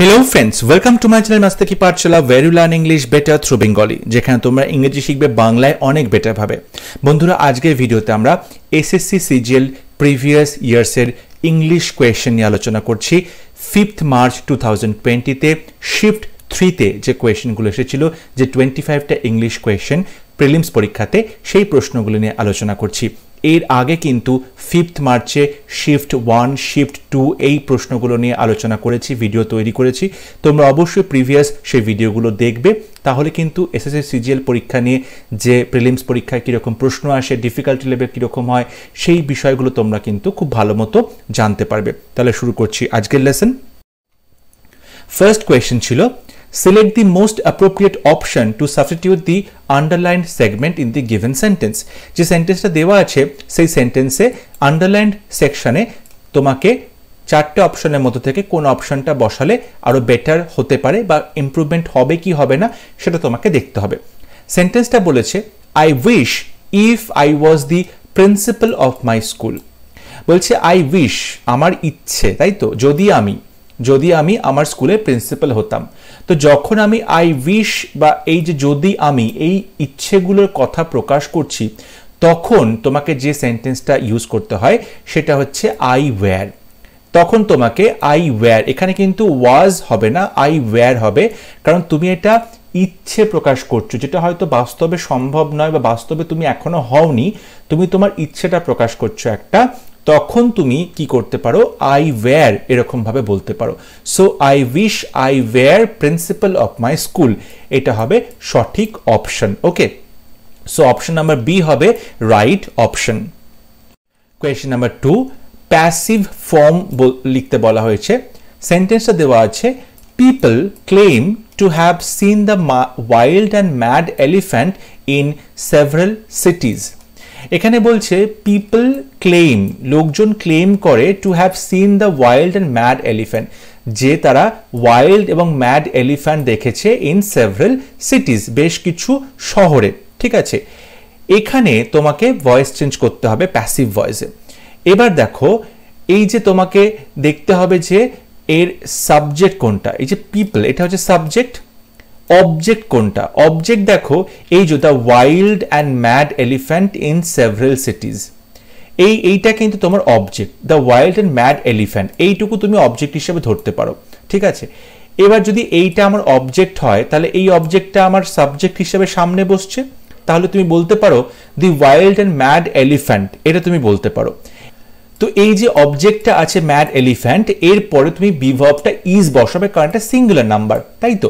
Hello friends welcome to my channel মাস্তাকি পাঠশালা where you learn English better through Bengali যেখানে তোমরা ইংরেজি শিখবে বাংলায় অনেক বেটারভাবে বন্ধুরা আজকের ভিডিওতে আমরা এসএসসি সিজিএল প্রিভিয়াস ইয়ার্সের ইংলিশ কোয়েশ্চেন নিয়ে আলোচনা করছি ফিফথ মার্চ টু থাউজেন্ড টোয়েন্টিতে শিফট থ্রিতে যে কোয়েশনগুলো এসেছিল যে টোয়েন্টি ফাইভটা ইংলিশ কোয়েশন প্রিলিমস পরীক্ষাতে সেই প্রশ্নগুলো নিয়ে আলোচনা করছি এর আগে কিন্তু ফিফথ মার্চে শিফট ওয়ান শিফট টু এই প্রশ্নগুলো নিয়ে আলোচনা করেছি ভিডিও তৈরি করেছি তোমরা অবশ্যই প্রিভিয়াস সেই ভিডিওগুলো দেখবে তাহলে কিন্তু এসএসএস সিজিএল পরীক্ষা নিয়ে যে প্রিলিমস পরীক্ষায় কীরকম প্রশ্ন আসে ডিফিকাল্টি লেভেল কীরকম হয় সেই বিষয়গুলো তোমরা কিন্তু খুব ভালো মতো জানতে পারবে তাহলে শুরু করছি আজকের লেসন ফার্স্ট কোয়েশ্চেন ছিল select the most appropriate option to substitute the underlined segment in the given sentence যে সেন্টেন্সটা দেওয়া আছে সেই সেন্টেন্সে আন্ডারলাইন্ড সেকশনে তোমাকে চারটে অপশনের মধ্যে থেকে কোন অপশনটা বসালে আরও বেটার হতে পারে বা ইম্প্রুভমেন্ট হবে কি হবে না সেটা তোমাকে দেখতে হবে সেন্টেন্সটা বলেছে I wish if I was the principal of my school বলছে আই উইশ আমার ইচ্ছে তাই তো যদি আমি যদি আমি আমার স্কুলের প্রিন্সিপাল হতাম তো যখন আমি আই উইশ বা এই যে যদি আমি এই ইচ্ছেগুলোর কথা প্রকাশ করছি তখন তোমাকে যে সেন্টেন্সটা ইউজ করতে হয় সেটা হচ্ছে আই ওয়্যার তখন তোমাকে আই ওয়্যার এখানে কিন্তু ওয়াজ হবে না আই ওয়্যার হবে কারণ তুমি এটা ইচ্ছে প্রকাশ করছো যেটা হয়তো বাস্তবে সম্ভব নয় বা বাস্তবে তুমি এখনো হওনি তুমি তোমার ইচ্ছেটা প্রকাশ করছো একটা তখন তুমি কি করতে পারো আই ওয়্যার এরকমভাবে বলতে পারো so I wish I were principal of my school এটা হবে সঠিক option okay so option number B হবে right option question number two passive form লিখতে বলা হয়েছে সেন্টেন্সটা দেওয়া আছে people claim to have seen the wild and mad elephant in several cities এখানে বলছে পিপল ক্লেম লোকজন ক্লেম করে to have seen the wild and mad elephant যে তারা ওয়াইল্ড এবং ম্যাড এলিফ্যান্ট দেখেছে ইন সেভারেল সিটিজ বেশ কিছু শহরে ঠিক আছে এখানে তোমাকে ভয়েস চেঞ্জ করতে হবে প্যাসিভ ভয়েসে এবার দেখো এই যে তোমাকে দেখতে হবে যে এর সাবজেক্ট কোনটা এই যে পিপল এটা হচ্ছে সাবজেক্ট অবজেক্ট কোনটা অবজেক্ট দেখো এই যে the wild and mad elephant in several cities এই এইটা কিন্তু তোমার object the wild and mad elephant এইটুকু তুমি অবজেক্ট হিসেবে ধরতে পারো ঠিক আছে এবার যদি এইটা আমার অবজেক্ট হয় তাহলে এই অবজেক্টটা আমার সাবজেক্ট হিসেবে সামনে বসছে তাহলে তুমি বলতে পারো the wild and mad elephant এটা তুমি বলতে পারো তো এই যে অবজেক্টটা আছে ম্যাড এলিফ্যান্ট এরপরে তুমি বিভবটা ইজ বসাবে কারণ এটা সিঙ্গুলার নাম্বার তাই তো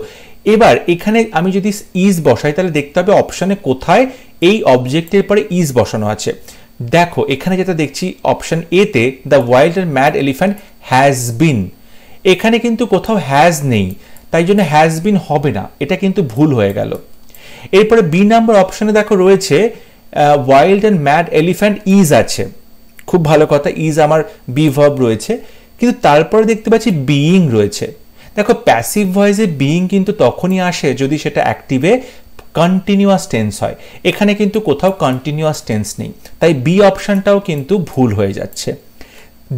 এবার এখানে আমি যদি ইজ বসাই তাহলে দেখতে হবে অপশানে কোথায় এই অবজেক্টের পরে ইজ বসানো আছে দেখো এখানে যেটা দেখছি অপশান এতে the wild and mad elephant has been এখানে কিন্তু কোথাও হ্যাজ নেই তাই জন্য হ্যাজ বিন হবে না এটা কিন্তু ভুল হয়ে গেল এরপরে বি নাম্বার অপশানে দেখো রয়েছে wild and mad elephant is আছে খুব ভালো কথা ইজ আমার বি রয়েছে কিন্তু তারপরে দেখতে পাচ্ছি বিইং রয়েছে দেখো প্যাসিভ ভয়েসে বিইং কিন্তু তখনই আসে যদি সেটা অ্যাক্টিভে কন্টিনিউয়াস টেন্স হয় এখানে কিন্তু কোথাও কন্টিনিউয়াস টেন্স নেই তাই বি অপশানটাও কিন্তু ভুল হয়ে যাচ্ছে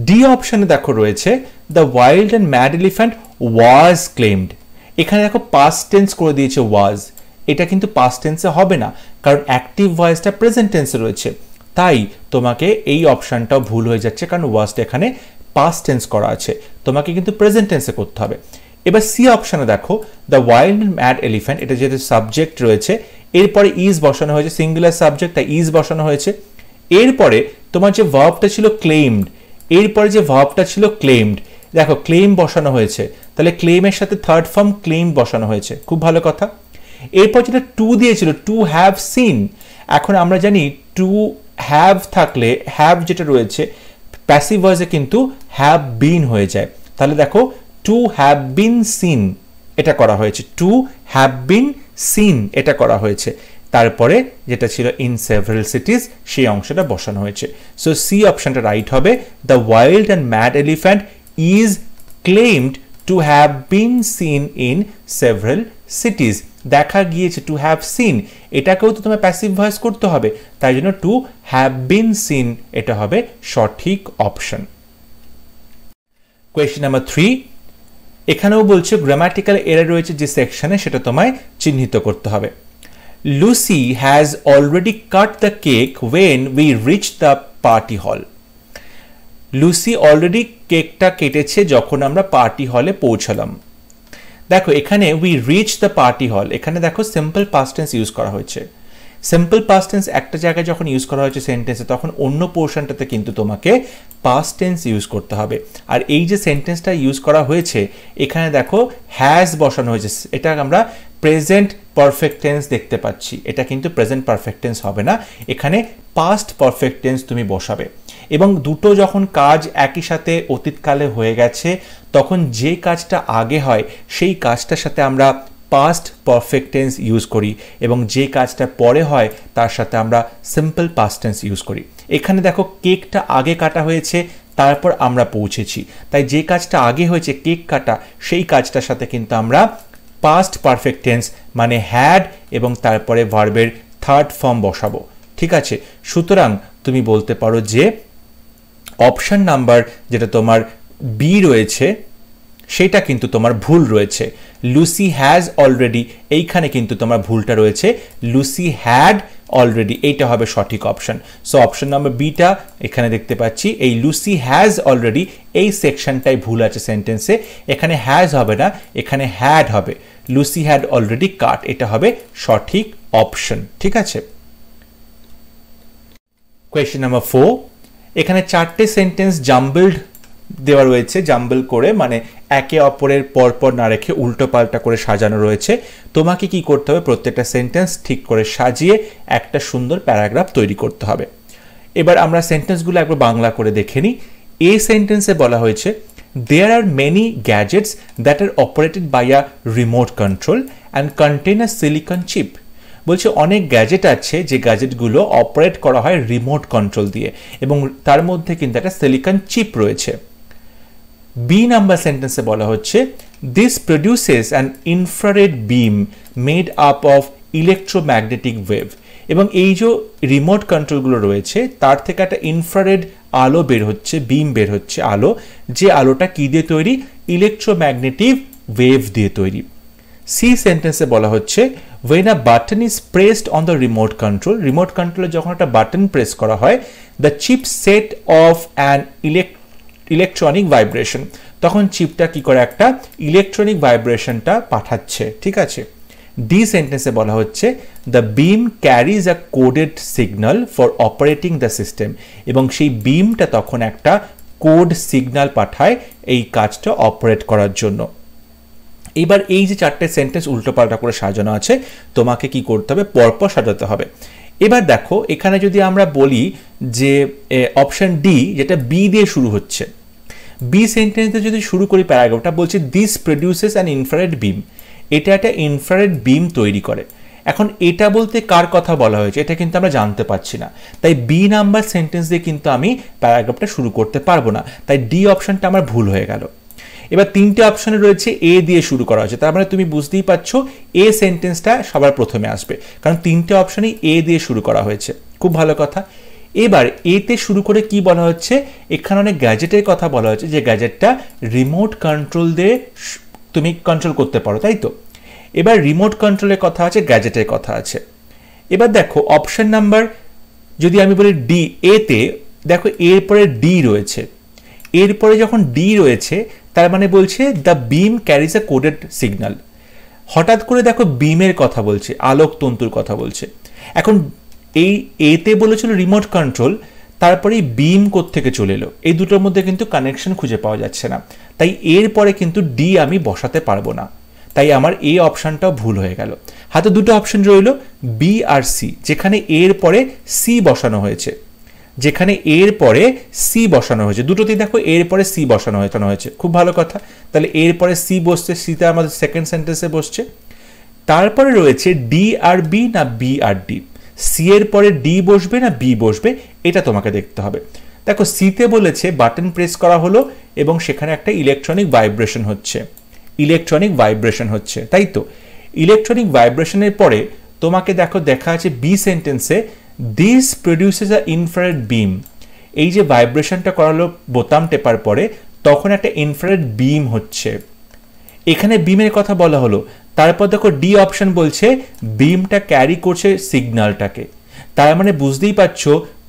ডি অপশানে দেখো রয়েছে the wild and mad elephant was claimed এখানে দেখো পাস্ট টেন্স করে দিয়েছে ওয়াজ এটা কিন্তু পাস্ট টেন্সে হবে না কারণ অ্যাক্টিভ ভয়েসটা প্রেজেন্ট টেন্সে রয়েছে তাই তোমাকে এই অপশানটাও ভুল হয়ে যাচ্ছে কারণ ওয়াজটা এখানে পাস্ট টেন্স করা আছে তোমাকে কিন্তু প্রেজেন্ট টেন্সে করতে হবে এবার সি অপশানে দেখো দ্য ওয়াইল্ড ম্যাড এলিফ্যান্ট এটা যেহেতু সাবজেক্ট রয়েছে এরপরে ইজ বসানো হয়েছে সিঙ্গুলার সাবজেক্ট তাই ইজ বসানো হয়েছে এরপরে তোমার যে ভার্বটা ছিল ক্লেইমড এরপরে যে ভার্বটা ছিল ক্লেইমড দেখো ক্লেম বসানো হয়েছে তাহলে ক্লেমের সাথে থার্ড ফর্ম ক্লেম বসানো হয়েছে খুব ভালো কথা এরপর যেটা টু দিয়েছিল টু হ্যাভ সিন এখন আমরা জানি টু হ্যাভ থাকলে হ্যাভ যেটা রয়েছে প্যাসিভ ভয়েসে কিন্তু হ্যাভ বিন হয়ে যায় তাহলে দেখো টু হ্যাভ বিন সিন এটা করা হয়েছে টু হ্যাভ বিন সিন এটা করা হয়েছে তারপরে যেটা ছিল ইন সেভারেল সিটিজ সেই অংশটা বসানো হয়েছে সো সি অপশনটা রাইট হবে the wild and mad elephant is claimed to have been seen in several cities দেখা গিয়েছে টু হ্যাভ সিন এটাকেও তো তোমার প্যাসিভ ভয়েস করতে হবে তাই জন্য টু হ্যাভ বিন সিন এটা হবে সঠিক অপশন কোয়েশ্চেন নাম্বার থ্রি এখানেও বলছে গ্রামাটিক্যাল এরা রয়েছে যে সেকশনে সেটা তোমায় চিহ্নিত করতে হবে Lucy has already cut the cake when we reach the party hall Lucy already কেকটা কেটেছে যখন আমরা পার্টি হলে পৌঁছলাম দেখো এখানে উই রিচ দ্য পার্টি হল এখানে দেখো সিম্পল পাস্টেন্স ইউজ করা হয়েছে সিম্পল পাস্ট টেন্স একটা জায়গায় যখন ইউজ করা হয়েছে সেন্টেন্সে তখন অন্য পোর্শনটাতে কিন্তু তোমাকে পাস্ট টেন্স ইউজ করতে হবে আর এই যে সেন্টেন্সটা ইউজ করা হয়েছে এখানে দেখো হ্যাজ বসানো হয়েছে এটা আমরা প্রেজেন্ট পারফেক্ট টেন্স দেখতে পাচ্ছি এটা কিন্তু প্রেজেন্ট পারফেক্ট টেন্স হবে না এখানে পাস্ট পারফেক্ট টেন্স তুমি বসাবে এবং দুটো যখন কাজ একই সাথে অতীতকালে হয়ে গেছে তখন যে কাজটা আগে হয় সেই কাজটার সাথে আমরা পাস্ট পারফেক্ট টেন্স ইউজ করি এবং যে কাজটা পরে হয় তার সাথে আমরা সিম্পল পাস্ট টেন্স ইউজ করি এখানে দেখো কেকটা আগে কাটা হয়েছে তারপর আমরা পৌঁছেছি তাই যে কাজটা আগে হয়েছে কেক কাটা সেই কাজটার সাথে কিন্তু আমরা পাস্ট পারফেক্ট টেন্স মানে হ্যাড এবং তারপরে ভার্বের থার্ড ফর্ম বসাবো ঠিক আছে সুতরাং তুমি বলতে পারো যে অপশান নাম্বার যেটা তোমার বি রয়েছে সেটা কিন্তু তোমার ভুল রয়েছে লুসি হ্যাজ অলরেডি এইখানে কিন্তু তোমার ভুলটা রয়েছে লুসি হ্যাড অলরেডি এইটা হবে সঠিক অপশন সো অপশন নাম্বার বিটা এখানে দেখতে পাচ্ছি এই লুসি হ্যাজ অলরেডি এই সেকশনটাই ভুল আছে সেন্টেন্সে এখানে হ্যাজ হবে না এখানে হ্যাড হবে লুসি হ্যাড অলরেডি কাট এটা হবে সঠিক অপশন ঠিক আছে কোয়েশ্চেন নাম্বার ফোর এখানে চারটে সেন্টেন্স জাম্বল্ড দেওয়া রয়েছে জাম্বল করে মানে একে অপরের পরপর না রেখে উল্টো পাল্টা করে সাজানো রয়েছে তোমাকে কি করতে হবে প্রত্যেকটা সেন্টেন্স ঠিক করে সাজিয়ে একটা সুন্দর প্যারাগ্রাফ তৈরি করতে হবে এবার আমরা সেন্টেন্সগুলো একবার বাংলা করে দেখে নিই এই সেন্টেন্সে বলা হয়েছে there are many gadgets that are operated by a remote control and contain a silicon chip বলছে অনেক গ্যাজেট আছে যে গ্যাজেটগুলো অপারেট করা হয় রিমোট কন্ট্রোল দিয়ে এবং তার মধ্যে কিন্তু একটা সিলিকন চিপ রয়েছে বি নাম্বার সেন্টেন্সে বলা হচ্ছে this produces an infrared beam made up of electromagnetic wave এবং এই যে রিমোট কন্ট্রোলগুলো রয়েছে তার থেকে একটা ইনফ্রারেড আলো বের হচ্ছে বিম বের হচ্ছে আলো যে আলোটা কী দিয়ে তৈরি ইলেকট্রোম্যাগনেটিক ওয়েভ দিয়ে তৈরি সি সেন্টেন্সে বলা হচ্ছে when a button is pressed on the remote control remote কন্ট্রোলে যখন একটা বাটন প্রেস করা হয় the chip set off an electro electronic vibration তখন চিপটা কি করে একটা ইলেকট্রনিক ভাইব্রেশনটা পাঠাচ্ছে ঠিক আছে ডি সেন্টেন্সে বলা হচ্ছে the beam carries a coded signal for operating the system এবং সেই বিমটা তখন একটা কোড সিগনাল পাঠায় এই কাজটা অপারেট করার জন্য এবার এই যে চারটে সেন্টেন্স উল্টোপাল্টা করে সাজানো আছে তোমাকে কি করতে হবে পরপর সাজাতে হবে এবার দেখো এখানে যদি আমরা বলি যে অপশন ডি যেটা বি দিয়ে শুরু হচ্ছে বি সেন্টেন্সে যদি শুরু করি প্যারাগ্রাফটা বলছে this produces an infrared beam এটা একটা ইনফ্রারেড বিম তৈরি করে এখন এটা বলতে কার কথা বলা হয়েছে এটা কিন্তু আমরা জানতে পারছি না তাই বি নাম্বার সেন্টেন্স দিয়ে কিন্তু আমি প্যারাগ্রাফটা শুরু করতে পারবো না তাই ডি অপশনটা আমার ভুল হয়ে গেল এবার তিনটে অপশানে রয়েছে এ দিয়ে শুরু করা হয়েছে তার মানে তুমি বুঝতেই পারছো এ সেন্টেন্সটা সবার প্রথমে আসবে কারণ তিনটে অপশানেই এ দিয়ে শুরু করা হয়েছে খুব ভালো কথা এবার এতে শুরু করে কি বলা হচ্ছে এখানে অনেক গ্যাজেটের কথা বলা হচ্ছে যে গ্যাজেটটা রিমোট কন্ট্রোল দিয়ে তুমি কন্ট্রোল করতে পারো তাই তো এবার রিমোট কন্ট্রোলের কথা আছে গ্যাজেটের কথা আছে এবার দেখো অপশন নাম্বার যদি আমি বলি ডি এতে দেখো এরপরে ডি রয়েছে এরপরে যখন ডি রয়েছে তার মানে বলছে the beam carries a coded signal হঠাৎ করে দেখো বিমের কথা বলছে আলোক তন্তুর কথা বলছে এখন এই এতে বলেছিল রিমোট কন্ট্রোল তারপরে বিম থেকে চলে এলো এই দুটোর মধ্যে কিন্তু কানেকশন খুঁজে পাওয়া যাচ্ছে না তাই এরপরে কিন্তু ডি আমি বসাতে পারবো না তাই আমার এ অপশানটাও ভুল হয়ে গেল হাতে দুটো অপশন রইল বি আর সি যেখানে এর পরে সি বসানো হয়েছে যেখানে এর পরে সি বসানো হয়েছে দুটোতেই দেখো এর পরে সি বসানো হয়েছানো হয়েছে খুব ভালো কথা তাহলে এর পরে সি বসছে সিতে আমাদের সেকেন্ড সেন্টেন্সে বসছে তারপরে রয়েছে ডি আর বি না বি আর ডি সি এর পরে ডি বসবে না বি বসবে এটা তোমাকে দেখতে হবে দেখো সিতে বলেছে বাটন প্রেস করা হলো এবং সেখানে একটা ইলেকট্রনিক ভাইব্রেশন হচ্ছে ইলেকট্রনিক ভাইব্রেশন হচ্ছে তাই তো ইলেকট্রনিক ভাইব্রেশনের পরে তোমাকে দেখো দেখা আছে বি সেন্টেন্সে this produces a infrared beam এই যে ভাইব্রেশনটা করালো বোতাম টেপার পরে তখন একটা ইনফ্রারেড বিম হচ্ছে এখানে বিমের কথা বলা হলো তারপর দেখো ডি অপশন বলছে বিমটা ক্যারি করছে সিগনালটাকে তার মানে বুঝতেই পারছ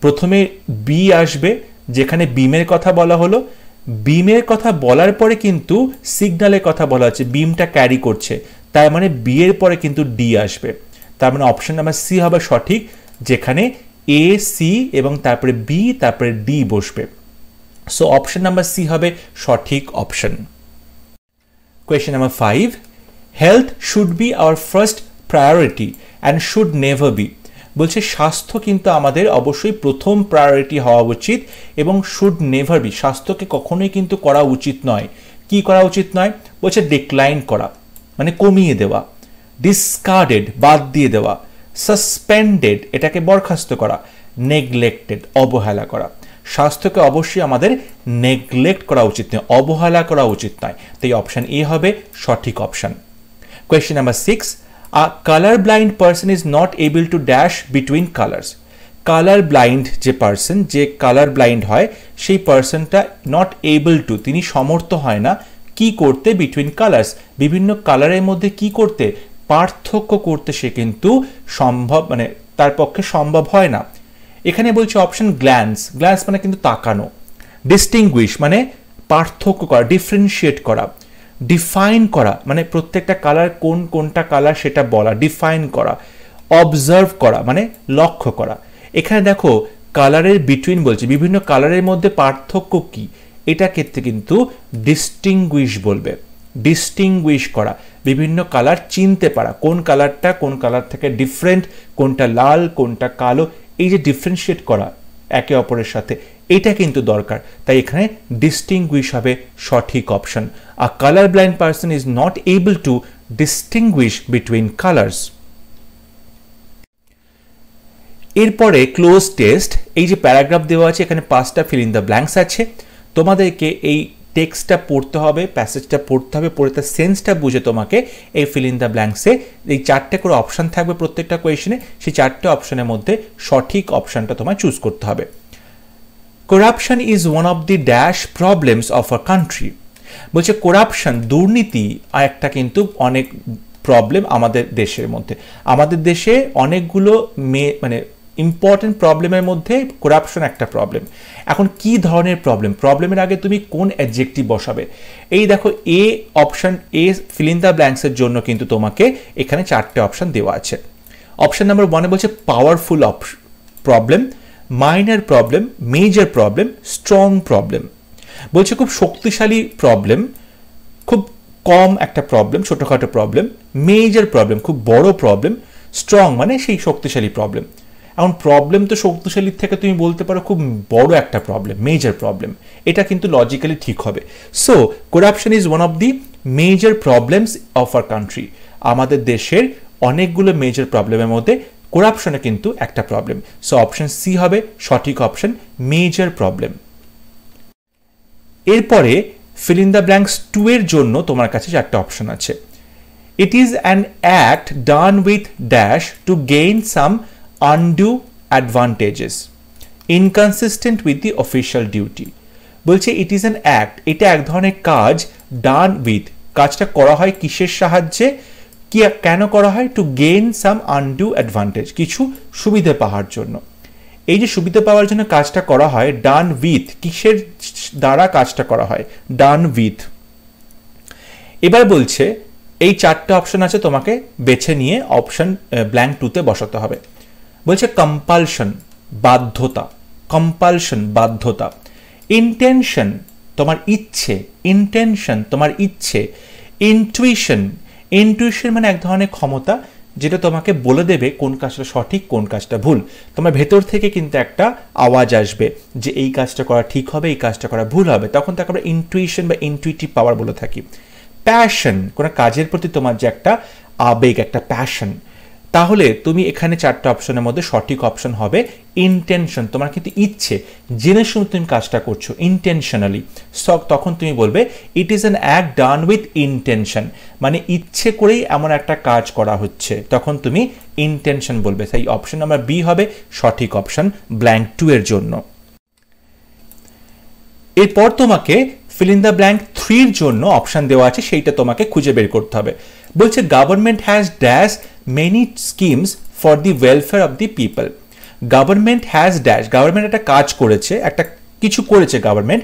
প্রথমে বি আসবে যেখানে বিমের কথা বলা হলো বিমের কথা বলার পরে কিন্তু সিগনালের কথা বলা হচ্ছে বিমটা ক্যারি করছে তার মানে বিয়ের পরে কিন্তু ডি আসবে তার মানে অপশন নাম্বার সি হবে সঠিক যেখানে এ সি এবং তারপরে বি তারপরে ডি বসবে সো অপশন নাম্বার সি হবে সঠিক option Question number five health should be our first priority and should never be বলছে স্বাস্থ্য কিন্তু আমাদের অবশ্যই প্রথম প্রায়োরিটি হওয়া উচিত এবং শুড নেভার বি স্বাস্থ্যকে কখনোই কিন্তু করা উচিত নয় কি করা উচিত নয় বলছে ডিক্লাইন করা মানে কমিয়ে দেওয়া ডিসকার্ডেড বাদ দিয়ে দেওয়া সাসপেন্ডেড এটাকে বরখাস্ত করা নেগলেক্টেড অবহেলা করা স্বাস্থ্যকে অবশ্যই আমাদের নেগলেক্ট করা উচিত নয় অবহেলা করা উচিত নয় তাই অপশান এ হবে সঠিক option question number six a colour blind person is not able to dash between colours colour blind যে পার্সন যে কালার ব্লাইন্ড হয় সেই পার্সনটা নট এবল টু তিনি সমর্থ হয় না কি করতে বিটুইন কালার্স বিভিন্ন কালারের মধ্যে কি করতে পার্থক্য করতে সে কিন্তু সম্ভব মানে তার পক্ষে সম্ভব হয় না এখানে বলছে অপশন গ্ল্যান্স গ্ল্যান্স মানে কিন্তু তাকানো ডিস্টিংগুইশ মানে পার্থক্য করা ডিফারেন্সিয়েট করা ডিফাইন করা মানে প্রত্যেকটা কালার কোন কোনটা কালার সেটা বলা ডিফাইন করা অবজার্ভ করা মানে লক্ষ্য করা এখানে দেখো কালারের বিটুইন বলছে বিভিন্ন কালারের মধ্যে পার্থক্য কি এটা ক্ষেত্রে কিন্তু ডিস্টিংগুইশ বলবে ডিস্টিংগুইশ করা বিভিন্ন কালার চিনতে পারা কোন কালারটা কোন কালার থেকে ডিফারেন্ট কোনটা লাল কোনটা কালো এই যে ডিফারেন্সিয়েট করা একে অপরের সাথে এটা কিন্তু দরকার তাই এখানে ডিস্টিংগুইশ হবে সঠিক option a colour blind person is not able to distinguish between colours এরপরে ক্লোজ টেস্ট এই যে প্যারাগ্রাফ দেওয়া আছে এখানে পাঁচটা ফিল ইন দ্য ব্ল্যাঙ্কস আছে তোমাদেরকে এই টেক্সটটা পড়তে হবে প্যাসেজটা পড়তে হবে পড়ে তার সেন্সটা বুঝে তোমাকে এই ফিল ইন দ্য ব্ল্যাঙ্কসে এই চারটে করে অপশান থাকবে প্রত্যেকটা কোয়েশনে সেই চারটে অপশানের মধ্যে সঠিক অপশানটা তোমায় চুজ করতে হবে corruption is one of the dash problems of a country বলছে করাপশন দুর্নীতি একটা কিন্তু অনেক প্রবলেম আমাদের দেশের মধ্যে আমাদের দেশে অনেকগুলো মেয়ে মানে ইম্পর্টেন্ট প্রবলেমের মধ্যে করাপশন একটা প্রবলেম এখন কি ধরনের প্রবলেম প্রবলেমের আগে তুমি কোন অ্যাডজেক্টিভ বসাবে এই দেখো এ অপশান এ ফিলিন্দা দ্য ব্ল্যাঙ্কসের জন্য কিন্তু তোমাকে এখানে চারটে অপশান দেওয়া আছে অপশান নাম্বার ওয়ানে বলছে powerful problem minor problem major problem strong problem বলছে খুব শক্তিশালী প্রবলেম খুব কম একটা প্রবলেম ছোটোখাটো প্রবলেম মেজর প্রবলেম খুব বড় প্রবলেম স্ট্রং মানে সেই শক্তিশালী প্রবলেম এখন প্রবলেম তো শক্তিশালীর থেকে তুমি বলতে পারো খুব বড় একটা প্রবলেম মেজর প্রবলেম এটা কিন্তু লজিক্যালি ঠিক হবে so corruption is one of the major problems of our country আমাদের দেশের অনেকগুলো মেজর প্রবলেমের মধ্যে করাপশনে কিন্তু একটা প্রবলেম সো অপশন সি হবে সঠিক অপশন মেজর প্রবলেম এরপরে ফিল দ্য ব্ল্যাঙ্কস টু এর জন্য তোমার কাছে চারটা অপশন আছে it is an act done with dash to gain some undue advantages inconsistent with the official duty বলছে ইট ইজ অ্যান অ্যাক্ট এটা এক ধরনের কাজ ডান উইথ কাজটা করা হয় কিসের সাহায্যে কি কেন করা হয় to gain some undue advantage কিছু সুবিধে পাওয়ার জন্য এই যে সুবিধে পাওয়ার জন্য কাজটা করা হয় ডান উইথ কিসের দ্বারা কাজটা করা হয় ডান উইথ এবার বলছে এই চারটে অপশন আছে তোমাকে বেছে নিয়ে অপশন ব্ল্যাঙ্ক টুতে বসাতে হবে বলছে কম্পালশন বাধ্যতা কম্পালশন বাধ্যতা ইন্টেনশন তোমার ইচ্ছে ইন্টেনশন তোমার ইচ্ছে ইনটুইশন ইনটুইশন মানে এক ধরনের ক্ষমতা যেটা তোমাকে বলে দেবে কোন কাজটা সঠিক কোন কাজটা ভুল তোমার ভেতর থেকে কিন্তু একটা আওয়াজ আসবে যে এই কাজটা করা ঠিক হবে এই কাজটা করা ভুল হবে তখন তাকে আমরা ইনটুইশন বা ইনটুইটিভ পাওয়ার বলে থাকি প্যাশন কোনো কাজের প্রতি তোমার যে একটা আবেগ একটা প্যাশন তাহলে তুমি এখানে চারটে অপশনের মধ্যে সঠিক অপশন হবে ইনটেনশন তোমার কিন্তু ইচ্ছে জেনে শুনে তুমি কাজটা করছো ইনটেনশনালি তখন তুমি বলবে it is an act done with intention মানে ইচ্ছে করেই এমন একটা কাজ করা হচ্ছে তখন তুমি ইনটেনশন বলবে তাই অপশন নাম্বার বি হবে সঠিক অপশন ব্ল্যাঙ্ক টু এর জন্য এরপর তোমাকে ফিলিন দ্য ব্ল্যাঙ্ক থ্রির জন্য অপশান দেওয়া আছে সেইটা তোমাকে খুঁজে বের করতে হবে বলছে government has dash many schemes for the welfare of the people. Government has dash, government একটা কাজ করেছে একটা কিছু করেছে গভর্নমেন্ট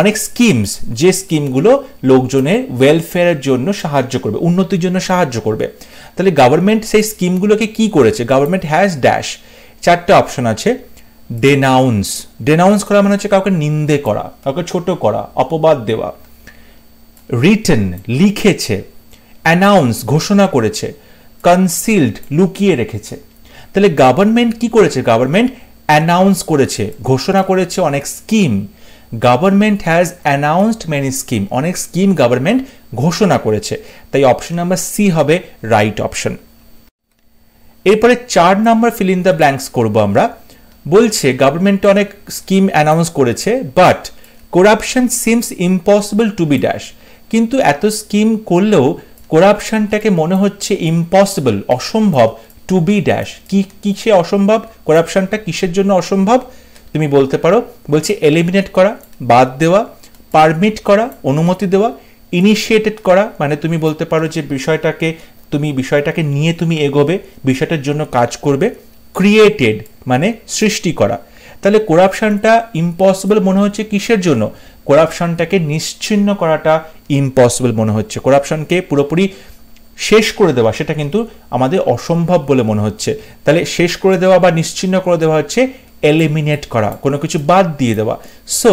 অনেক স্কিমস যে স্কিমগুলো লোকজনের ওয়েলফেয়ারের জন্য সাহায্য করবে উন্নতির জন্য সাহায্য করবে তাহলে গভর্নমেন্ট সেই স্কিমগুলোকে কি করেছে গভর্নমেন্ট হ্যাজ ড্যাশ চারটে অপশন আছে ডেনাউন্স ডেনাউন্স করা মানে হচ্ছে কাউকে নিন্দে করা কাউকে ছোট করা অপবাদ দেওয়া রিটার্ন লিখেছে অ্যানাউন্স ঘোষণা করেছে কনসিল্ড লুকিয়ে রেখেছে তাহলে গভর্নমেন্ট কি করেছে গভর্নমেন্ট অ্যানাউন্স করেছে ঘোষণা করেছে অনেক scheme government has announced many scheme অনেক স্কিম গভর্নমেন্ট ঘোষণা করেছে তাই অপশন নাম্বার সি হবে রাইট অপশন এরপরে চার নাম্বার ফিল ইন দ্য ব্ল্যাঙ্কস করবো আমরা বলছে গভর্নমেন্ট অনেক স্কিম অ্যানাউন্স করেছে but corruption seems impossible to be dash কিন্তু এত স্কিম করলেও করাপশানটাকে মনে হচ্ছে ইম্পসিবল অসম্ভব টু বি ড্যাশ কি কিসে অসম্ভব করাপশানটা কিসের জন্য অসম্ভব তুমি বলতে পারো বলছে এলিমিনেট করা বাদ দেওয়া পারমিট করা অনুমতি দেওয়া ইনিশিয়েটেড করা মানে তুমি বলতে পারো যে বিষয়টাকে তুমি বিষয়টাকে নিয়ে তুমি এগোবে বিষয়টার জন্য কাজ করবে ক্রিয়েটেড মানে সৃষ্টি করা তাহলে করাপশানটা ইম্পসিবল মনে হচ্ছে কিসের জন্য করাপশনটাকে নিশ্চিন্ন করাটা ইম্পসিবল মনে হচ্ছে করাপশনকে পুরোপুরি শেষ করে দেওয়া সেটা কিন্তু আমাদের অসম্ভব বলে মনে হচ্ছে তাহলে শেষ করে দেওয়া বা নিশ্চিন্ন করে দেওয়া হচ্ছে এলিমিনেট করা কোনো কিছু বাদ দিয়ে দেওয়া so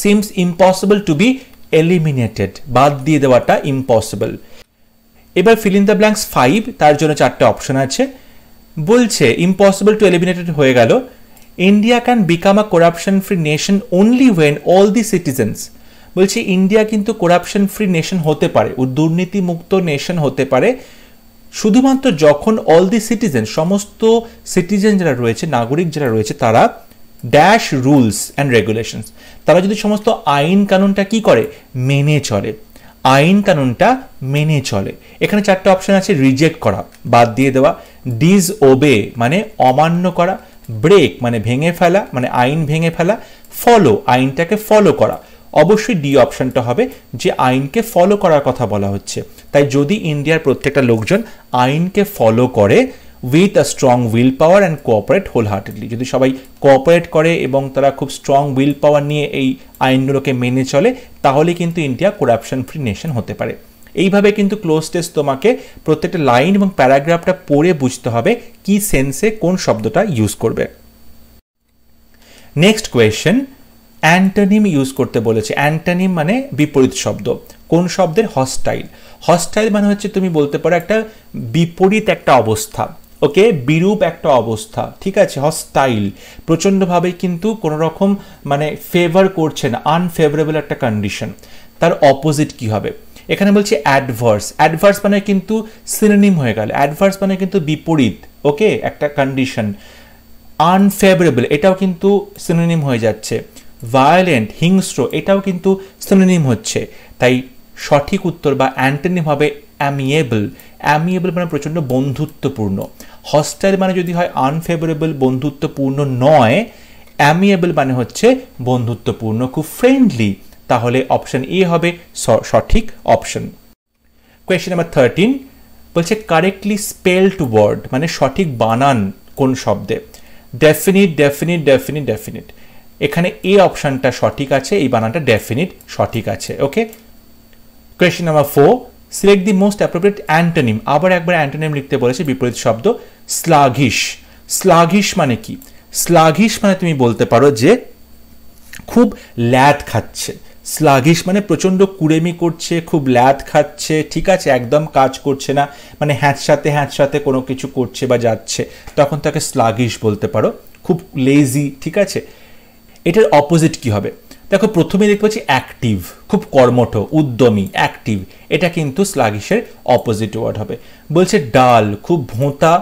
seems impossible to be eliminated বাদ দিয়ে দেওয়াটা ইম্পসিবল এবার fill in the blanks five তার জন্য চারটে অপশন আছে বলছে ইম্পসিবল টু এলিমিনেটেড হয়ে গেল India can become a corruption free nation only when all the citizens বলছে ইন্ডিয়া কিন্তু করাপশন ফ্রি নেশন হতে পারে ও দুর্নীতিমুক্ত নেশন হতে পারে শুধুমাত্র যখন অল দি সিটিজেন সমস্ত সিটিজেন যারা রয়েছে নাগরিক যারা রয়েছে তারা ড্যাশ রুলস অ্যান্ড রেগুলেশনস তারা যদি সমস্ত আইন কানুনটা কি করে মেনে চলে আইন কানুনটা মেনে চলে এখানে চারটে অপশন আছে রিজেক্ট করা বাদ দিয়ে দেওয়া ডিজ ওবে মানে অমান্য করা ব্রেক মানে ভেঙে ফেলা মানে আইন ভেঙে ফেলা ফলো আইনটাকে ফলো করা অবশ্যই ডি অপশনটা হবে যে আইনকে ফলো করার কথা বলা হচ্ছে তাই যদি ইন্ডিয়ার প্রত্যেকটা লোকজন আইনকে ফলো করে with a strong will power and cooperate wholeheartedly যদি সবাই কোঅপারেট করে এবং তারা খুব স্ট্রং উইল পাওয়ার নিয়ে এই আইনগুলোকে মেনে চলে তাহলে কিন্তু ইন্ডিয়া করাপশন ফ্রি নেশন হতে পারে এইভাবে কিন্তু ক্লোজ টেস্ট তোমাকে প্রত্যেকটা লাইন এবং প্যারাগ্রাফটা পড়ে বুঝতে হবে কি সেন্সে কোন শব্দটা ইউজ করবে নেক্সট কোয়েশ্চেন অ্যান্টানিম ইউজ করতে বলেছে অ্যান্টানিম মানে বিপরীত শব্দ কোন শব্দের হস্টাইল হস্টাইল মানে হচ্ছে তুমি বলতে পারো একটা বিপরীত একটা অবস্থা ওকে বিরূপ একটা অবস্থা ঠিক আছে হস্টাইল প্রচণ্ডভাবে কিন্তু কোনো রকম মানে ফেভার করছে না আনফেভারেবল একটা কন্ডিশন তার অপোজিট কি হবে এখানে বলছি অ্যাডভার্স অ্যাডভার্স মানে কিন্তু সিনোনিম হয়ে গেল অ্যাডভার্স মানে কিন্তু বিপরীত ওকে একটা কন্ডিশন আনফেভারেবল এটাও কিন্তু সিনোনিম হয়ে যাচ্ছে ভায়োলেন্ট হিংস্র এটাও কিন্তু সিনোনিম হচ্ছে তাই সঠিক উত্তর বা অ্যান্টেনিম হবে অ্যামিয়েবল অ্যামিয়েবল মানে প্রচণ্ড বন্ধুত্বপূর্ণ হস্টাইল মানে যদি হয় আনফেভারেবল বন্ধুত্বপূর্ণ নয় অ্যামিয়েবল মানে হচ্ছে বন্ধুত্বপূর্ণ খুব ফ্রেন্ডলি তাহলে অপশন এ হবে সঠিক অপশন কোয়েশ্চেন নাম্বার থার্টিন বলছে কারেক্টলি স্পেলড ওয়ার্ড মানে সঠিক বানান কোন শব্দে ডেফিনিট ডেফিনিট ডেফিনিট ডেফিনিট এখানে এ অপশানটা সঠিক আছে এই বানানটা ডেফিনিট সঠিক আছে okay question number four select the most appropriate antonym আবার একবার অ্যান্টোনিম লিখতে বলেছে বিপরীত শব্দ স্লাঘিস স্লাঘিস মানে কি স্লাঘিস মানে তুমি বলতে পারো যে খুব ল্যাট খাচ্ছে স্লাগিস মানে প্রচণ্ড কুড়েমি করছে খুব ল্যাদ খাচ্ছে ঠিক আছে একদম কাজ করছে না মানে হ্যাঁ সাথে কোনো কিছু করছে বা যাচ্ছে তখন তাকে স্লাগিস বলতে পারো খুব লেজি ঠিক আছে এটার অপোজিট কি হবে দেখো প্রথমে দেখতে পাচ্ছি অ্যাক্টিভ খুব কর্মঠ উদ্যমী অ্যাক্টিভ এটা কিন্তু স্লাগিসের অপোজিট ওয়ার্ড হবে বলছে ডাল খুব ভোঁতা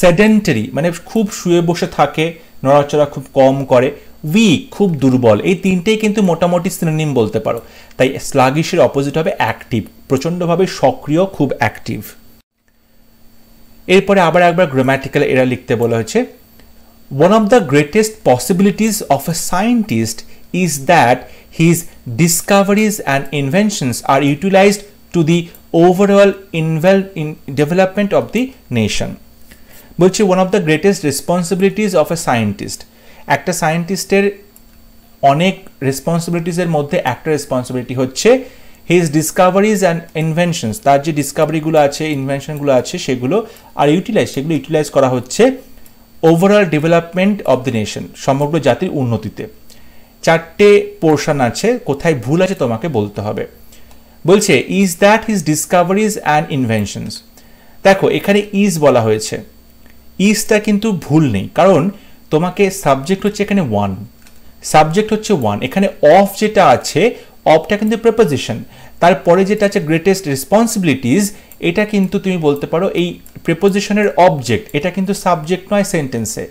সেডেন্টারি মানে খুব শুয়ে বসে থাকে নড়াচড়া খুব কম করে উইক খুব দুর্বল এই তিনটেই কিন্তু মোটামুটি সিনোনিম বলতে পারো তাই স্লাগিশের অপোজিট হবে অ্যাক্টিভ প্রচণ্ডভাবে সক্রিয় খুব অ্যাক্টিভ এরপরে আবার একবার গ্রাম্যাটিক্যাল এরা লিখতে বলা হয়েছে one of the greatest possibilities of a scientist is that his discoveries and inventions are utilised to the overall ইনভেল in development of the nation বলছি one of the greatest responsibilities of a scientist একটা সায়েন্টিস্টের অনেক রেসপন্সিবিলিটিসের মধ্যে একটা responsibility হচ্ছে his discoveries and inventions তার যে ডিসকাভারিগুলো আছে ইনভেনশনগুলো আছে সেগুলো আর ইউটিলাইজ সেগুলো ইউটিলাইজ করা হচ্ছে overall development of the nation সমগ্র জাতির উন্নতিতে চারটে পোর্শন আছে কোথায় ভুল আছে তোমাকে বলতে হবে বলছে is that his discoveries and inventions দেখো এখানে ইজ বলা হয়েছে ইজটা কিন্তু ভুল নেই কারণ তোমাকে সাবজেক্ট হচ্ছে এখানে ওয়ান সাবজেক্ট হচ্ছে ওয়ান এখানে অফ যেটা আছে অফটা কিন্তু প্রেপোজিশন তারপরে যেটা আছে গ্রেটেস্ট রেসপন্সিবিলিটিস এটা কিন্তু তুমি বলতে পারো এই প্রেপোজিশনের অবজেক্ট এটা কিন্তু সাবজেক্ট নয় সেন্টেন্সে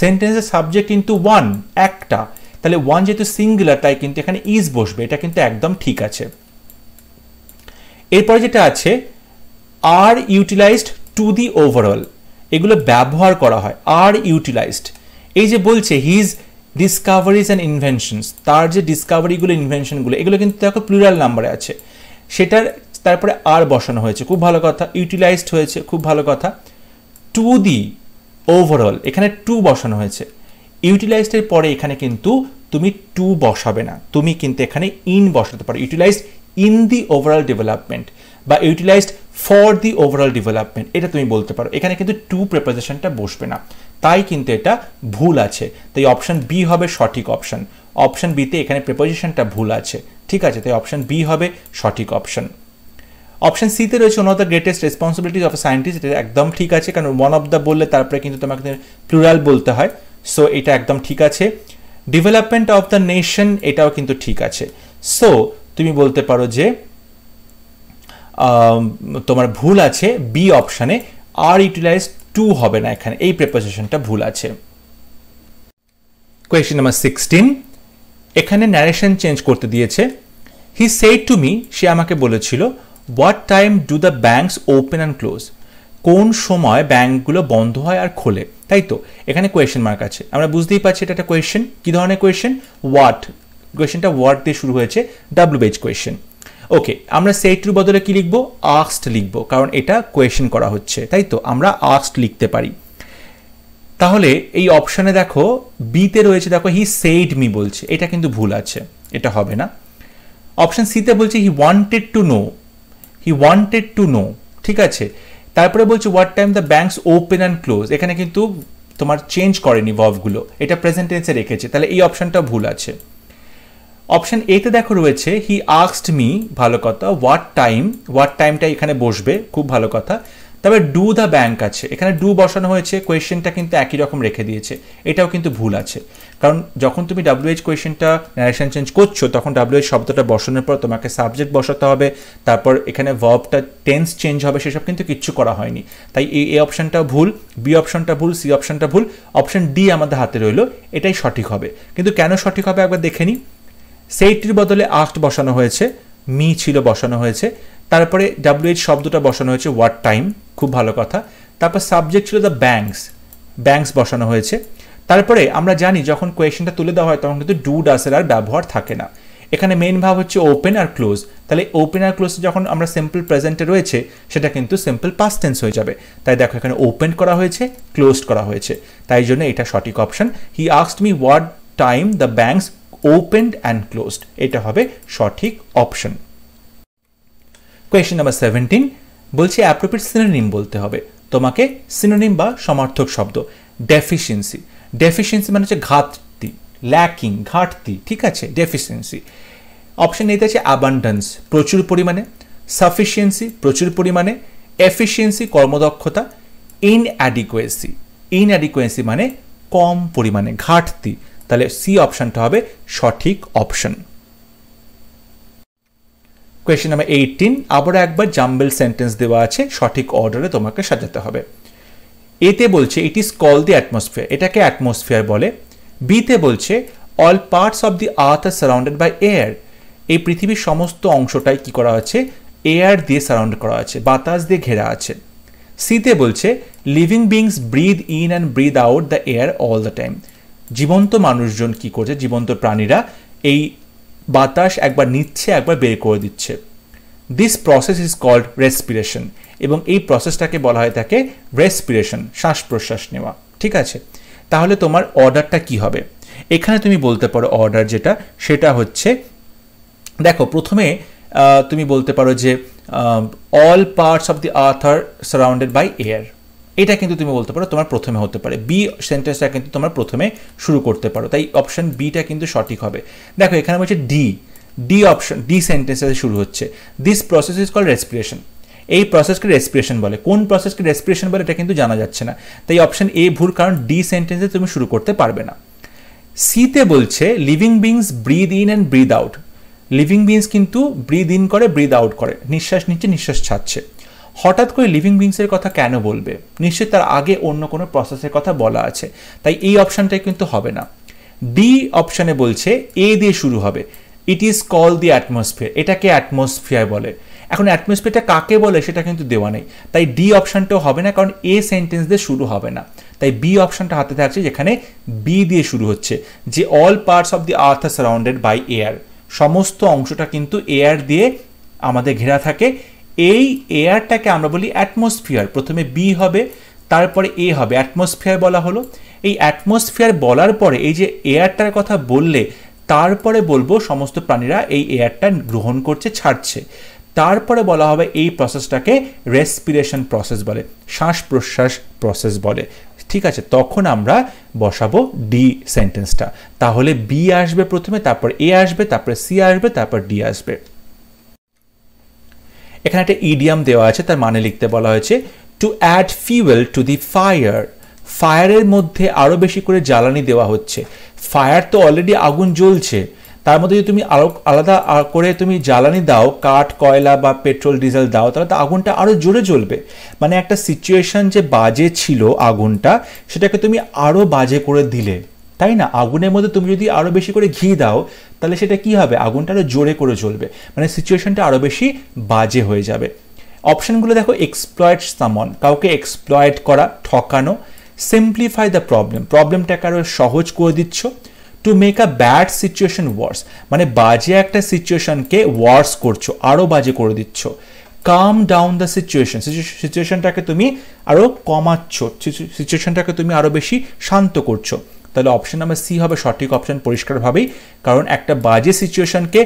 সেন্টেন্সের সাবজেক্ট কিন্তু ওয়ান একটা তাহলে ওয়ান যেহেতু সিঙ্গুলার তাই কিন্তু এখানে ইজ বসবে এটা কিন্তু একদম ঠিক আছে এরপরে যেটা আছে are utilised to the overall এগুলো ব্যবহার করা হয় আর ইউটিলাইজড এই যে বলছে হিজ ডিসকাভারিজ অ্যান্ড ইনভেনশনস তার যে ডিসকাভারিগুলো ইনভেনশনগুলো এগুলো কিন্তু দেখো প্লুরাল নাম্বারে আছে সেটার তারপরে আর বসানো হয়েছে খুব ভালো কথা ইউটিলাইজড হয়েছে খুব ভালো কথা টু দি ওভারঅল এখানে টু বসানো হয়েছে ইউটিলাইজডের পরে এখানে কিন্তু তুমি টু বসাবে না তুমি কিন্তু এখানে ইন বসাতে পারো utilised in the overall development বা utilised for the overall development এটা তুমি বলতে পারো এখানে কিন্তু টু প্রেপারেশনটা বসবে না তাই কিন্তু এটা ভুল আছে তাই অপশান বি হবে সঠিক অপশান অপশান বিতে এখানে প্রিপোজিশনটা ভুল আছে ঠিক আছে তাই অপশান বি হবে সঠিক অপশান অপশান সিতে রয়েছে one of the greatest responsibilities of scientist এটা একদম ঠিক আছে কারণ ওয়ান অফ দ্য বললে তারপরে কিন্তু তোমাকে প্লুরাল বলতে হয় সো এটা একদম ঠিক আছে ডেভেলপমেন্ট অফ দ্য নেশন এটাও কিন্তু ঠিক আছে সো তুমি বলতে পারো যে তোমার ভুল আছে বি অপশানে আর ইউটিলাইজ টু হবে না এখানে এই প্রেপোজিশনটা ভুল আছে কোয়েশ্চেন নাম্বার সিক্সটিন এখানে ন্যারেশন চেঞ্জ করতে দিয়েছে হি সেই টু মি সে আমাকে বলেছিল what time do the banks open and close কোন সময় ব্যাঙ্কগুলো বন্ধ হয় আর খোলে তাই তো এখানে কোয়েশ্চেন মার্ক আছে আমরা বুঝতেই পারছি এটা একটা কোয়েশ্চেন কী ধরনের কোয়েশ্চেন হোয়াট কোয়েশ্চেনটা ওয়ার্ড দিয়ে শুরু হয়েছে বেচ কোয়েশ্চেন ওকে আমরা সেই টুর বদলে কি লিখবো আস্ট লিখবো কারণ এটা কোয়েশন করা হচ্ছে তাই তো আমরা আস্ট লিখতে পারি তাহলে এই অপশানে দেখো বিতে রয়েছে দেখো হি সেইড মি বলছে এটা কিন্তু ভুল আছে এটা হবে না অপশান সিতে বলছে he wanted to know he wanted to know ঠিক আছে তারপরে বলছে what time the banks open and close এখানে কিন্তু তোমার চেঞ্জ করেনি ভবগুলো এটা প্রেজেন্টেন্সে রেখেছে তাহলে এই অপশানটা ভুল আছে অপশন এতে দেখো রয়েছে হি আস্কড মি ভালো কথা হোয়াট টাইম হোয়াট টাইমটা এখানে বসবে খুব ভালো কথা তবে ডু দ্য ব্যাংক আছে এখানে ডু বসানো হয়েছে কোয়েশ্চেনটা কিন্তু একই রকম রেখে দিয়েছে এটাও কিন্তু ভুল আছে কারণ যখন তুমি ডাব্লিউএইচ কোয়েশ্চেনটা ন্যারেশন চেঞ্জ করছো তখন ডাব্লিউএইচ শব্দটা বসানোর পর তোমাকে সাবজেক্ট বসাতে হবে তারপর এখানে ভার্বটা টেন্স চেঞ্জ হবে সেসব কিন্তু কিচ্ছু করা হয়নি তাই এই এ অপশানটাও ভুল বি অপশানটা ভুল সি অপশানটা ভুল অপশান ডি আমাদের হাতে রইল এটাই সঠিক হবে কিন্তু কেন সঠিক হবে একবার দেখে নিই সেইটির বদলে আট বসানো হয়েছে মি ছিল বসানো হয়েছে তারপরে ডাব্লিউএইচ শব্দটা বসানো হয়েছে ওয়াট টাইম খুব ভালো কথা তারপর সাবজেক্ট ছিল দ্য ব্যাংকস ব্যাংকস বসানো হয়েছে তারপরে আমরা জানি যখন কোয়েশনটা তুলে দেওয়া হয় তখন কিন্তু ডু ডাসের আর ব্যবহার থাকে না এখানে মেন ভাব হচ্ছে ওপেন আর ক্লোজ তাহলে ওপেন আর ক্লোজ যখন আমরা সিম্পল প্রেজেন্টে রয়েছে সেটা কিন্তু সিম্পল পাস্ট টেন্স হয়ে যাবে তাই দেখো এখানে ওপেন করা হয়েছে ক্লোজ করা হয়েছে তাই জন্য এটা সঠিক option he asked me what time the banks opened and closed এটা হবে সঠিক অপশন কোয়েশ্চেন নাম্বার সেভেন্টিন বলছে অ্যাপ্রোপ্রিয়েট সিনোনিম বলতে হবে তোমাকে সিনোনিম বা সমার্থক শব্দ ডেফিসিয়েন্সি ডেফিসিয়েন্সি মানে হচ্ছে ঘাটতি ল্যাকিং ঘাটতি ঠিক আছে ডেফিসিয়েন্সি অপশন এতে আছে অ্যাবান্ডান্স প্রচুর পরিমাণে সাফিসিয়েন্সি প্রচুর পরিমাণে এফিসিয়েন্সি কর্মদক্ষতা ইনঅ্যাডিকুয়েসি ইনঅ্যাডিকুয়েসি মানে কম পরিমাণে ঘাটতি তাহলে সি অপশানটা হবে সঠিক অপশন কোয়েশ্চেন নাম্বার এইটিন আবার একবার জাম্বেল সেন্টেন্স দেওয়া আছে সঠিক অর্ডারে তোমাকে সাজাতে হবে এতে বলছে it is call the atmosphere এটাকে অ্যাটমসফিয়ার বলে বিতে বলছে all parts of the earth are surrounded by air এই পৃথিবীর সমস্ত অংশটাই কি করা আছে এয়ার দিয়ে সারাউন্ড করা আছে বাতাস দিয়ে ঘেরা আছে সিতে বলছে living beings breathe in and breathe out the air all the time জীবন্ত মানুষজন কি করছে জীবন্ত প্রাণীরা এই বাতাস একবার নিচ্ছে একবার বের করে দিচ্ছে this process is called respiration এবং এই প্রসেসটাকে বলা হয় থাকে রেসপিরেশন শ্বাস প্রশ্বাস নেওয়া ঠিক আছে তাহলে তোমার অর্ডারটা কি হবে এখানে তুমি বলতে পারো অর্ডার যেটা সেটা হচ্ছে দেখো প্রথমে তুমি বলতে পারো যে all parts of the earth are surrounded by air এটা কিন্তু তুমি বলতে পারো তোমার প্রথমে হতে পারে বি সেন্টেন্সটা কিন্তু তোমার প্রথমে শুরু করতে পারো তাই অপশান বিটা কিন্তু সঠিক হবে দেখো এখানে বলছে ডি ডি অপশন ডি সেন্টেন্সে শুরু হচ্ছে this process is call respiration এই প্রসেসকে রেসপিরেশন বলে কোন প্রসেসকে রেসপিরেশন বলে এটা কিন্তু জানা যাচ্ছে না তাই অপশন এ ভুল কারণ ডি সেন্টেন্সে তুমি শুরু করতে পারবে না সিতে বলছে living beings breathe in and breathe out living beings কিন্তু ব্রিদ ইন করে ব্রিদ আউট করে নিঃশ্বাস নিচ্ছে নিঃশ্বাস ছাড়ছে হঠাৎ করে লিভিং বিংসের কথা কেন বলবে নিশ্চয়ই তার আগে অন্য কোনো প্রসেসের কথা বলা আছে তাই এই অপশানটাই কিন্তু হবে না ডি অপশানে বলছে এ দিয়ে শুরু হবে it is call the atmosphere এটাকে অ্যাটমসফিয়ার বলে এখন অ্যাটমসফিয়ারটা কাকে বলে সেটা কিন্তু দেওয়া নেই তাই ডি অপশানটাও হবে না কারণ এ সেন্টেন্স দিয়ে শুরু হবে না তাই বি অপশানটা হাতে থাকছে যেখানে বি দিয়ে শুরু হচ্ছে যে all parts of the earth are surrounded by air সমস্ত অংশটা কিন্তু এয়ার দিয়ে আমাদের ঘেরা থাকে এই এয়ারটাকে আমরা বলি অ্যাটমসফিয়ার প্রথমে বি হবে তারপরে এ হবে অ্যাটমসফিয়ার বলা হলো এই অ্যাটমসফিয়ার বলার পরে এই যে এয়ারটার কথা বললে তারপরে বলবো সমস্ত প্রাণীরা এই এয়ারটা গ্রহণ করছে ছাড়ছে তারপরে বলা হবে এই প্রসেসটাকে রেসপিরেশন প্রসেস বলে শ্বাস প্রশ্বাস প্রসেস বলে ঠিক আছে তখন আমরা বসাবো ডি সেন্টেন্সটা তাহলে বি আসবে প্রথমে তারপর এ আসবে তারপরে সি আসবে তারপর ডি আসবে এখানে একটা ইডিয়াম দেওয়া আছে তার মানে লিখতে বলা হয়েছে to add fuel to the fire ফায়ারের মধ্যে আরও বেশি করে জ্বালানি দেওয়া হচ্ছে ফায়ার তো অলরেডি আগুন জ্বলছে তার মধ্যে যদি তুমি আরও আলাদা করে তুমি জ্বালানি দাও কাঠ কয়লা বা পেট্রোল ডিজেল দাও তাহলে তো আগুনটা আরও জোরে জ্বলবে মানে একটা সিচুয়েশান যে বাজে ছিল আগুনটা সেটাকে তুমি আরও বাজে করে দিলে তাই না আগুনের মধ্যে তুমি যদি আরও বেশি করে ঘি দাও তাহলে সেটা কি হবে আগুনটা আরও জোরে করে জ্বলবে মানে সিচুয়েশনটা আরও বেশি বাজে হয়ে যাবে অপশানগুলো দেখো এক্সপ্লয়েড সামন কাউকে এক্সপ্লয়েড করা ঠকানো সিম্পলিফাই দ্য প্রবলেম প্রবলেমটাকে আরও সহজ করে দিচ্ছ to make a bad situation worse মানে বাজে একটা সিচুয়েশনকে ওয়ার্স করছো আরও বাজে করে দিচ্ছ কাম ডাউন দ্য সিচুয়েশন সিচুয়েশনটাকে তুমি আরও কমাচ্ছ সিচুয়েশনটাকে তুমি আরও বেশি শান্ত করছো তাহলে অপশন নাম্বার সি হবে সঠিক অপশন পরিষ্কারভাবেই কারণ একটা বাজে সিচুয়েশনকে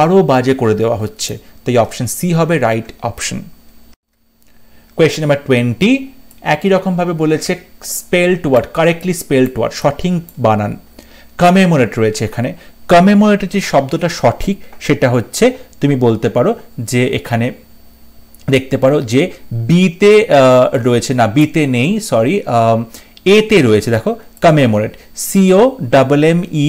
আরও বাজে করে দেওয়া হচ্ছে তাই অপশন সি হবে right option question number twenty একই রকমভাবে বলেছে spelled word correctly spelled word সঠিক বানান কমেমোরেট রয়েছে এখানে কমেমোরেটের যে শব্দটা সঠিক সেটা হচ্ছে তুমি বলতে পারো যে এখানে দেখতে পারো যে বিতে রয়েছে না বিতে নেই সরি এতে রয়েছে দেখো commemorate C O double M E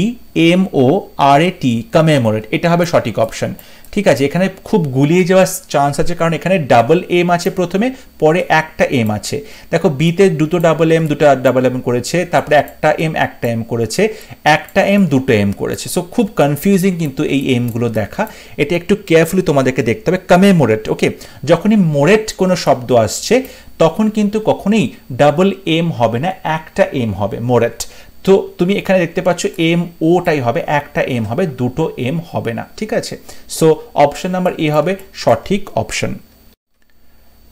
M O R A T commemorate এটা হবে সঠিক অপশন ঠিক আছে এখানে খুব গুলিয়ে যাওয়ার চান্স আছে কারণ এখানে ডাবল এম আছে প্রথমে পরে একটা এম আছে দেখো বিতে দুটো ডাবল এম দুটো ডাবল এম করেছে তারপরে একটা এম একটা এম করেছে একটা এম দুটো এম করেছে সো খুব কনফিউজিং কিন্তু এই এমগুলো দেখা এটা একটু কেয়ারফুলি তোমাদেরকে দেখতে হবে কমেমোরেট ওকে যখনই মোরেট কোনো শব্দ আসছে তখন কিন্তু কখনোই ডাবল এম হবে না একটা এম হবে মোরেট তো তুমি এখানে দেখতে পাচ্ছ এম ওটাই হবে একটা এম হবে দুটো এম হবে না ঠিক আছে সো অপশন নাম্বার এ হবে সঠিক option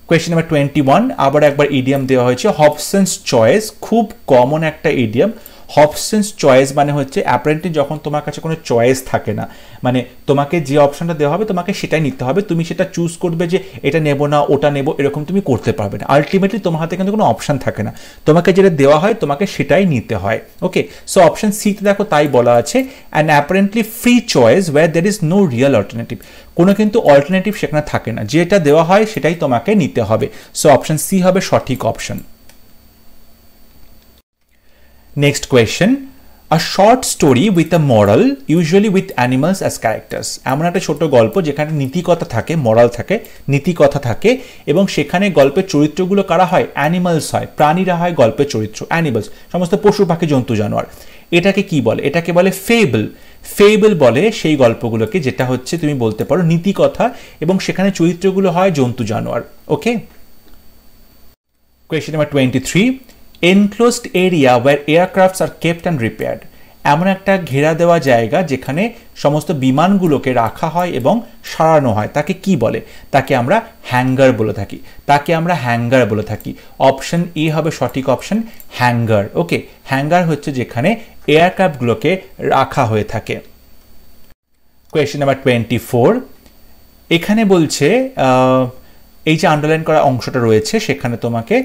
question number twenty one আবার একবার ইডিয়াম দেওয়া হয়েছে হবসন্স চয়েস খুব কমন একটা ইডিয়াম হপসেন্স চয়েস মানে হচ্ছে অ্যাপারেন্টলি যখন তোমার কাছে কোনো চয়েস থাকে না মানে তোমাকে যে অপশানটা দেওয়া হবে তোমাকে সেটাই নিতে হবে তুমি সেটা চুজ করবে যে এটা নেব না ওটা নেব এরকম তুমি করতে পারবে না আলটিমেটলি তোমার হাতে কিন্তু কোনো অপশান থাকে না তোমাকে যেটা দেওয়া হয় তোমাকে সেটাই নিতে হয় ওকে সো অপশান সিতে দেখো তাই বলা আছে and apparently free choice where there is no real alternative কোনো কিন্তু অল্টারনেটিভ সেখানে থাকে না যেটা দেওয়া হয় সেটাই তোমাকে নিতে হবে সো অপশান সি হবে সঠিক option Next question. A short story with a moral, usually with animals as characters. এমন একটা ছোট গল্প যেখানে নীতিকথা থাকে মরাল থাকে নীতিকথা থাকে এবং সেখানে গল্পের চরিত্রগুলো কারা হয় অ্যানিমালস হয় প্রাণীরা হয় গল্পের চরিত্র অ্যানিমালস সমস্ত পশু পাখি জন্তু জানোয়ার এটাকে কি বলে এটাকে বলে ফেবল ফেবল বলে সেই গল্পগুলোকে যেটা হচ্ছে তুমি বলতে পারো নীতিকথা এবং সেখানে চরিত্রগুলো হয় জন্তু জানোয়ার okay question number twenty three enclosed area where aircrafts are kept and repaired এমন একটা ঘেরা দেওয়া জায়গা যেখানে সমস্ত বিমানগুলোকে রাখা হয় এবং সারানো হয় তাকে কি বলে তাকে আমরা হ্যাঙ্গার বলে থাকি তাকে আমরা হ্যাঙ্গার বলে থাকি অপশন এ হবে সঠিক অপশন হ্যাঙ্গার ওকে হ্যাঙ্গার হচ্ছে যেখানে এয়ারক্রাফটগুলোকে রাখা হয়ে থাকে কোয়েশ্চেন নাম্বার টোয়েন্টি ফোর এখানে বলছে এই যে আন্ডারলাইন করা অংশটা রয়েছে সেখানে তোমাকে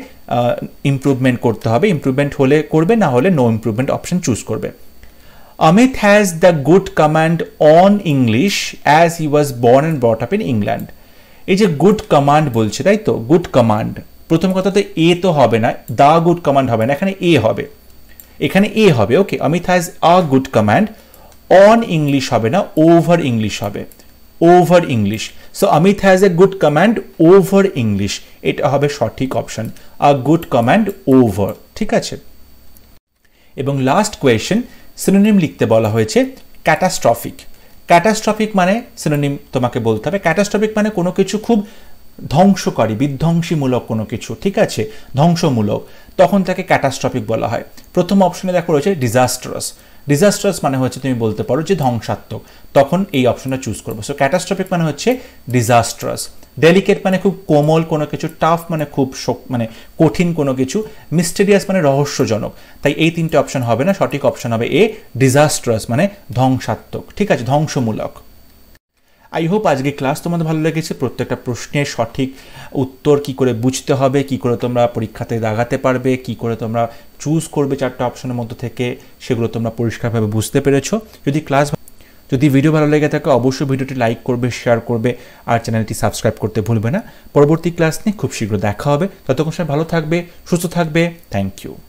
ইমপ্রুভমেন্ট করতে হবে ইমপ্রুভমেন্ট হলে করবে না হলে নো ইমপ্রুভমেন্ট অপশন চুজ করবে Amit has the good command on English as he was born and brought up in England এই যে গুড কমান্ড বলছে তাই তো গুড কমান্ড প্রথম কথা তো এ তো হবে না দা গুড কমান্ড হবে না এখানে এ হবে এখানে এ হবে okay Amit has a good command on English হবে না ওভার ইংলিশ হবে over English so Amit has a good command over English এটা হবে সঠিক option a good command over ঠিক আছে এবং লাস্ট কোয়েশন সিনোনিম লিখতে বলা হয়েছে ক্যাটাস্ট্রফিক ক্যাটাস্ট্রফিক মানে সিনোনিম তোমাকে বলতে হবে ক্যাটাস্ট্রফিক মানে কোনো কিছু খুব ধ্বংসকারী বিধ্বংসীমূলক কোনো কিছু ঠিক আছে ধ্বংসমূলক তখন তাকে ক্যাটাস্ট্রফিক বলা হয় প্রথম অপশনে দেখো রয়েছে ডিজাস্টারাস ডিজাস্টার্স মানে হচ্ছে তুমি বলতে পারো যে ধ্বংসাত্মক তখন এই অপশনটা চুজ করবো সো ক্যাটাস্ট্রফিক মানে হচ্ছে ডিজাস্টার্স ডেলিকেট মানে খুব কোমল কোনো কিছু টাফ মানে খুব শোক মানে কঠিন কোনো কিছু মিস্টেরিয়াস মানে রহস্যজনক তাই এই তিনটে অপশন হবে না সঠিক অপশন হবে এ ডিজাস্ট্রাস মানে ধ্বংসাত্মক ঠিক আছে ধ্বংসমূলক আই হোপ আজকে ক্লাস তোমাদের ভালো লেগেছে প্রত্যেকটা প্রশ্নের সঠিক উত্তর কি করে বুঝতে হবে কি করে তোমরা পরীক্ষাতে দাগাতে পারবে কি করে তোমরা চুজ করবে চারটা অপশনের মধ্যে থেকে সেগুলো তোমরা পরিষ্কারভাবে বুঝতে পেরেছো যদি ক্লাস যদি ভিডিও ভালো লেগে থাকে অবশ্যই ভিডিওটি লাইক করবে শেয়ার করবে আর চ্যানেলটি সাবস্ক্রাইব করতে ভুলবে না পরবর্তী ক্লাস নিয়ে খুব শীঘ্র দেখা হবে ততক্ষণ সময় ভালো থাকবে সুস্থ থাকবে থ্যাংক ইউ